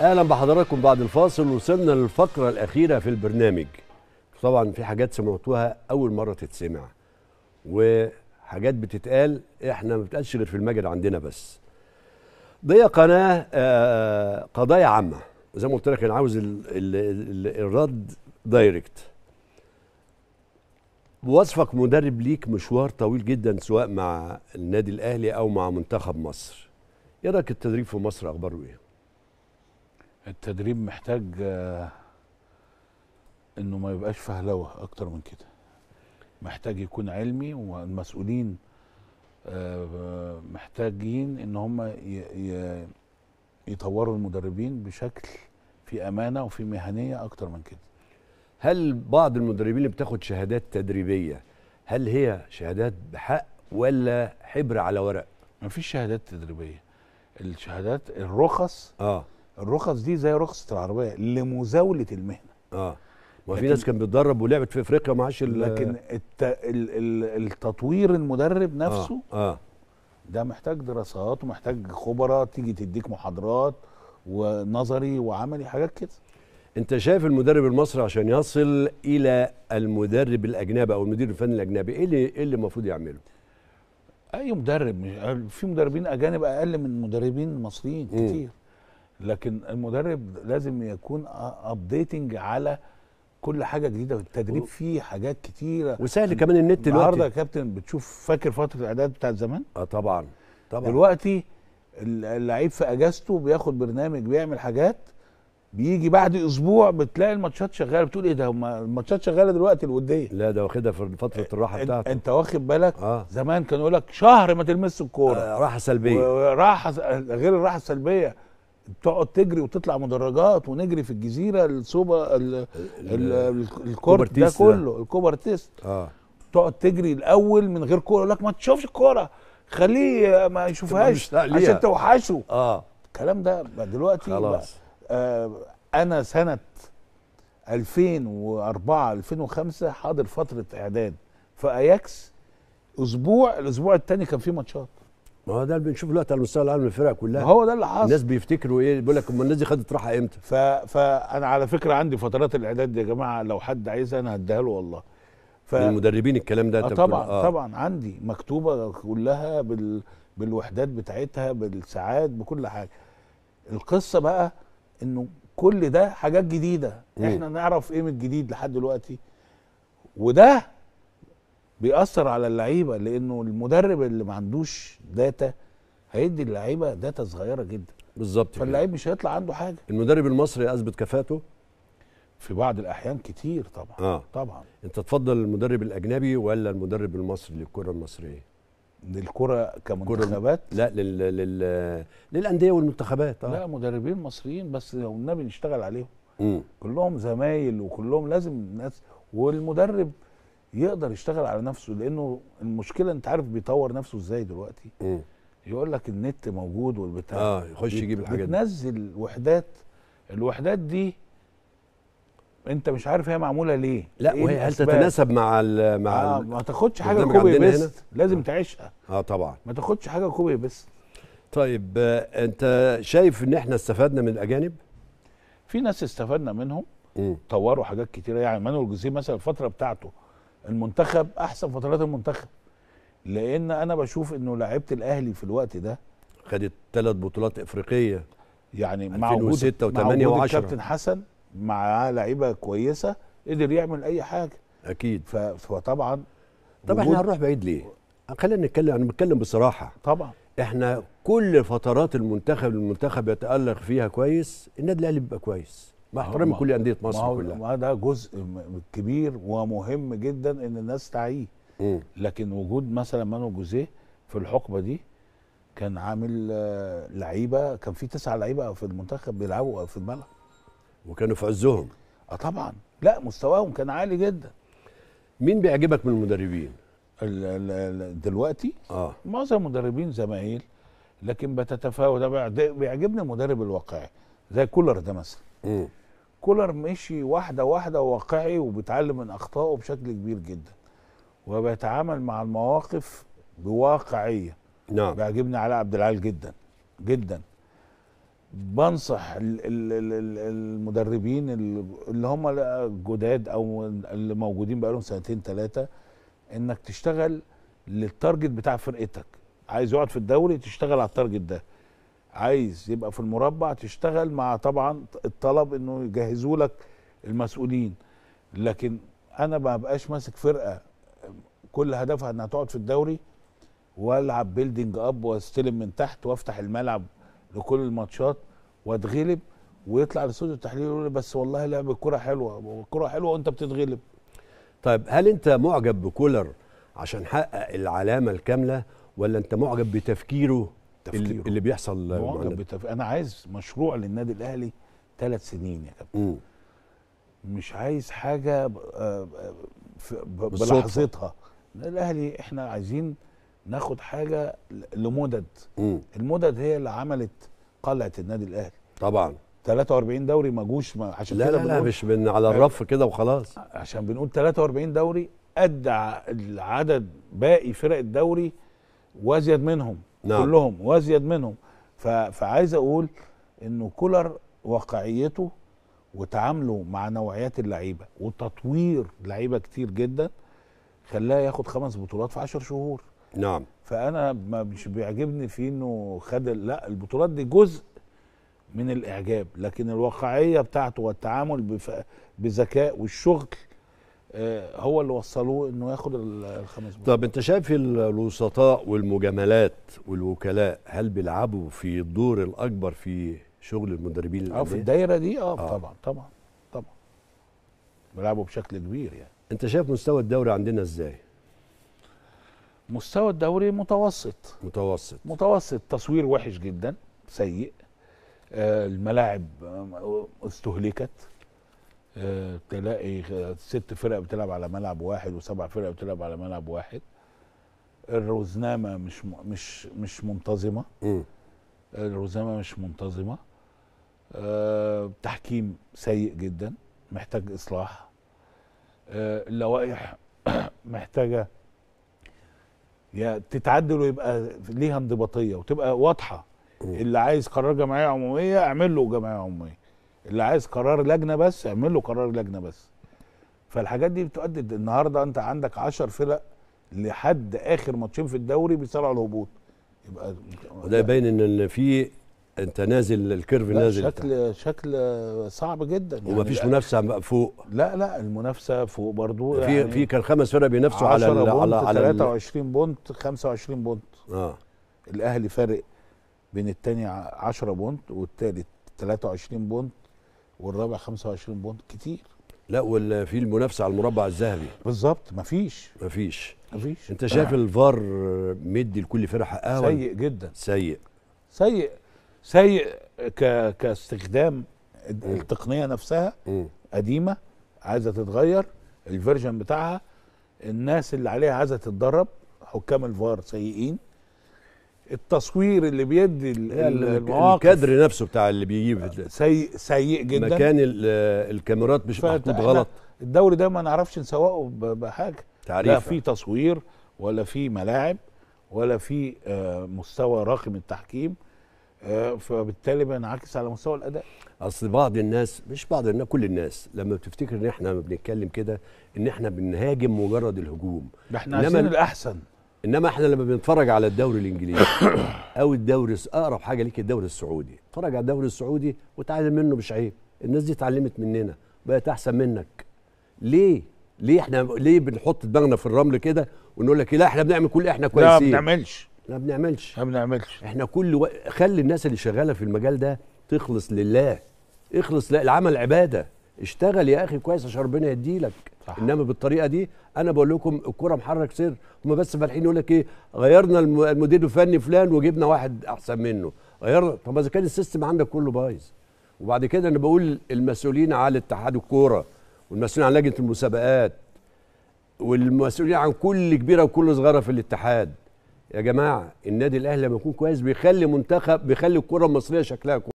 اهلا بحضراتكم بعد الفاصل وصلنا للفقره الاخيره في البرنامج طبعا في حاجات سمعتوها اول مره تتسمع وحاجات بتتقال احنا ما بتقالش غير في المجد عندنا بس دي قناه آه، قضايا عامه زي ما قلت لك انا عاوز الـ الـ الـ الرد دايركت بوصفك مدرب ليك مشوار طويل جدا سواء مع النادي الاهلي او مع منتخب مصر ايه رايك التدريب في مصر اخباره ايه التدريب محتاج آه، انه ما يبقاش فهلوه اكتر من كده محتاج يكون علمي والمسؤولين آه، محتاجين ان هم يطوروا المدربين بشكل في امانه وفي مهنيه اكتر من كده هل بعض المدربين اللي بتاخد شهادات تدريبيه هل هي شهادات بحق ولا حبر على ورق ما فيش شهادات تدريبيه الشهادات الرخص اه الرخص دي زي رخصه العربيه لمزاوله المهنه اه ما في ناس كان بتدرب ولعبت في افريقيا عادش لكن الت... ال... ال... التطوير المدرب نفسه آه. آه. ده محتاج دراسات ومحتاج خبراء تيجي تديك محاضرات ونظري وعملي حاجات كده انت شايف المدرب المصري عشان يصل الى المدرب الاجنبي او المدير الفني الاجنبي ايه اللي ايه اللي المفروض يعمله اي مدرب في مدربين اجانب اقل من مدربين مصريين كتير لكن المدرب لازم يكون ابديتنج على كل حاجه جديده التدريب فيه حاجات كتيره وسهل كمان النت دلوقتي النهارده يا كابتن بتشوف فاكر فتره الاعداد بتاعت زمان اه طبعا طبعا دلوقتي اللعيب في اجازته بياخد برنامج بيعمل حاجات بيجي بعد اسبوع بتلاقي الماتشات شغاله بتقول ايه ده الماتشات شغاله دلوقتي الوديه لا ده واخدها في فتره الراحه بتاعته انت واخد بالك آه. زمان كانوا يقول لك شهر ما تلمس الكوره آه راحه سلبيه راحه غير الراحه السلبيه بتقعد تجري وتطلع مدرجات ونجري في الجزيره السوبا الكورت ده كله الكوبرتيست اه تقعد تجري الاول من غير كوره يقول لك ما تشوفش الكوره خليه ما يشوفهاش عشان توحشه اه الكلام ده دلوقتي خلاص بقى آه، انا سنه 2004 2005 حاضر فتره اعداد في اياكس اسبوع الاسبوع الثاني كان فيه ماتشات ما هو ده اللي بنشوفه دلوقتي على المستوى العالمي الفرق كلها هو ده اللي حصل الناس بيفتكروا ايه بيقول لك الناس دي خدت راحه امتى ف... فانا على فكره عندي فترات الاعداد دي يا جماعه لو حد عايزها انا هديها له والله ف... المدربين الكلام ده آه طبعا آه. طبعا عندي مكتوبه كلها بال... بالوحدات بتاعتها بالساعات بكل حاجه القصه بقى انه كل ده حاجات جديده م. احنا نعرف ايه من الجديد لحد دلوقتي وده بيأثر على اللعيبه لانه المدرب اللي ما عندوش داتا هيدي اللعيبه داتا صغيره جدا بالظبط فاللعيب مش هيطلع عنده حاجه المدرب المصري اثبت كفاءته في بعض الاحيان كتير طبعا آه. طبعا انت تفضل المدرب الاجنبي ولا المدرب المصري للكره المصريه للكره كمنتخبات لا لل... لل... للانديه والمنتخبات اه لا مدربين مصريين بس لو النبي نشتغل عليهم مم. كلهم زمايل وكلهم لازم ناس والمدرب يقدر يشتغل على نفسه لانه المشكله انت عارف بيطور نفسه ازاي دلوقتي م. إيه. يقول لك النت موجود والبتاع اه يخش يجيب الحاجات دي بتنزل وحدات الوحدات دي انت مش عارف هي معموله ليه لا إيه وهي هل تتناسب مع الـ مع آه ما تاخدش حاجه كوبي بيست لازم آه. تعيشها اه طبعا ما تاخدش حاجه كوبي بيست طيب آه انت شايف ان احنا استفدنا من الاجانب في ناس استفدنا منهم م. طوروا حاجات كتيره يعني مانويل جوزيه مثلا الفتره بتاعته المنتخب احسن فترات المنتخب لان انا بشوف انه لعيبه الاهلي في الوقت ده خدت ثلاث بطولات افريقيه يعني مع وجود كابتن حسن مع لعيبه كويسه قدر يعمل اي حاجه اكيد فطبعا طب احنا هنروح بعيد ليه؟ خلينا نتكلم انا بتكلم بصراحه طبعا احنا كل فترات المنتخب المنتخب يتالق فيها كويس النادي الاهلي بيبقى كويس مع احترامي كل انديه مصر كلها ما ده جزء كبير ومهم جدا ان الناس تعيه لكن وجود مثلا مانو جوزيه في الحقبه دي كان عامل آه، لعيبه كان في تسعه لعيبه في المنتخب بيلعبوا في الملعب وكانوا في عزهم اه طبعا لا مستواهم كان عالي جدا مين بيعجبك من المدربين الـ الـ دلوقتي اه معظم المدربين زمايل لكن بتتفاوت بيعجبني المدرب الواقعي زي كولر ده مثلا كولر مشي واحده واحده واقعي وبيتعلم من اخطائه بشكل كبير جدا وبيتعامل مع المواقف بواقعيه نعم بيعجبني علاء عبد العال جدا جدا بنصح المدربين اللي هم الجداد او اللي موجودين بقالهم سنتين ثلاثه انك تشتغل للتارجت بتاع فرقتك عايز يقعد في الدوري تشتغل على التارجت ده عايز يبقى في المربع تشتغل مع طبعا الطلب انه يجهزوا لك المسؤولين لكن انا ما بقاش ماسك فرقه كل هدفها انها تقعد في الدوري والعب بيلدينج اب واستلم من تحت وافتح الملعب لكل الماتشات واتغلب ويطلع لاستوديو التحليل يقول بس والله لعب الكره حلوه والكره حلوه وانت بتتغلب طيب هل انت معجب بكولر عشان حقق العلامه الكامله ولا انت معجب بتفكيره اللي, اللي بيحصل بتف... انا عايز مشروع للنادي الاهلي ثلاث سنين يا كابتن مش عايز حاجه آه، بلحظتها الاهلي احنا عايزين ناخد حاجه لمدد مم. المدد هي اللي عملت قلعه النادي الاهلي طبعا 43 دوري ما جوش ما عشان لا كده لا, لا مش من على آه، الرف كده وخلاص عشان بنقول 43 دوري قد العدد باقي فرق الدوري وازيد منهم نعم. كلهم وازيد منهم فعايز اقول انه كولر واقعيته وتعامله مع نوعيات اللعيبه وتطوير لعيبه كتير جدا خلاه ياخد خمس بطولات في 10 شهور نعم فانا ما مش بيعجبني فيه انه خد لا البطولات دي جزء من الاعجاب لكن الواقعيه بتاعته والتعامل بذكاء والشغل آه، هو اللي وصلوه انه ياخد الخمس بطولات طب انت شايف الوسطاء والمجاملات والوكلاء هل بيلعبوا في الدور الاكبر في شغل المدربين اه في الدايره دي اه, آه. طبعا طبعا طبعا بيلعبوا بشكل كبير يعني انت شايف مستوى الدوري عندنا ازاي؟ مستوى الدوري متوسط متوسط متوسط تصوير وحش جدا سيء آه، الملاعب آه، استهلكت آه، تلاقي ست فرق بتلعب على ملعب واحد وسبع فرق بتلعب على ملعب واحد الروزنامه مش مش مش منتظمه الروزنامه مش منتظمه أه تحكيم سيء جدا محتاج اصلاح أه اللوائح محتاجه يا تتعدل ويبقى ليها انضباطيه وتبقى واضحه اللي عايز قرار جمعيه عموميه اعمل له جمعيه عموميه اللي عايز قرار لجنه بس اعمل له قرار لجنه بس فالحاجات دي بتؤدي النهارده انت عندك 10 فرق لحد اخر ماتشين في الدوري بيصارعوا الهبوط يبقى وده يبين ان في انت نازل الكيرف نازل شكل بتاع. شكل صعب جدا يعني ومفيش منافسه فوق لا لا المنافسه فوق برضو في يعني في كان خمس فرق بينافسوا على على على 23 بونت 25 بونت اه الاهلي فارق بين الثاني 10 بونت والثالث 23 بونت والرابع 25 بونت كتير لا ولا في المنافسه على المربع الذهبي بالظبط مفيش مفيش مفيش انت شايف آه. الفار مدي لكل فرقه حقها سيء جدا سيء سيء سيء ك... كاستخدام التقنيه نفسها م. قديمه عايزه تتغير الفيرجن بتاعها الناس اللي عليها عايزه تتدرب حكام الفار سيئين التصوير اللي بيدي المواقف الكادر نفسه بتاع اللي بيجيب آه، سيء سيء جدا مكان الكاميرات مش محطوط غلط الدوري ده ما نعرفش نسوقه بحاجه تعريف لا في تصوير ولا في ملاعب ولا في آه، مستوى من التحكيم آه، فبالتالي بينعكس على مستوى الاداء اصل بعض الناس مش بعض الناس كل الناس لما بتفتكر ان احنا بنتكلم كده ان احنا بنهاجم مجرد الهجوم ده احنا عايزين الاحسن انما احنا لما بنتفرج على الدوري الانجليزي او الدوري اقرب حاجه ليك الدوري السعودي اتفرج على الدوري السعودي وتعلم منه مش عيب الناس دي اتعلمت مننا بقت احسن منك ليه ليه احنا ليه بنحط دماغنا في الرمل كده ونقول لك لا احنا بنعمل كل احنا كويسين لا ما بنعملش ما بنعملش ما بنعملش احنا كل و... خلي الناس اللي شغاله في المجال ده تخلص لله اخلص لا العمل عباده اشتغل يا اخي كويس عشان ربنا يديلك صح. انما بالطريقه دي انا بقول لكم الكوره محرك سر هم بس فالحين يقول لك ايه غيرنا المدير الفني فلان وجبنا واحد احسن منه غيرنا طب اذا كان السيستم عندك كله بايظ وبعد كده انا بقول المسؤولين على اتحاد الكوره والمسؤولين عن لجنه المسابقات والمسؤولين عن كل كبيره وكل صغيره في الاتحاد يا جماعه النادي الاهلي لما يكون كويس بيخلي منتخب بيخلي الكره المصريه شكلها كويس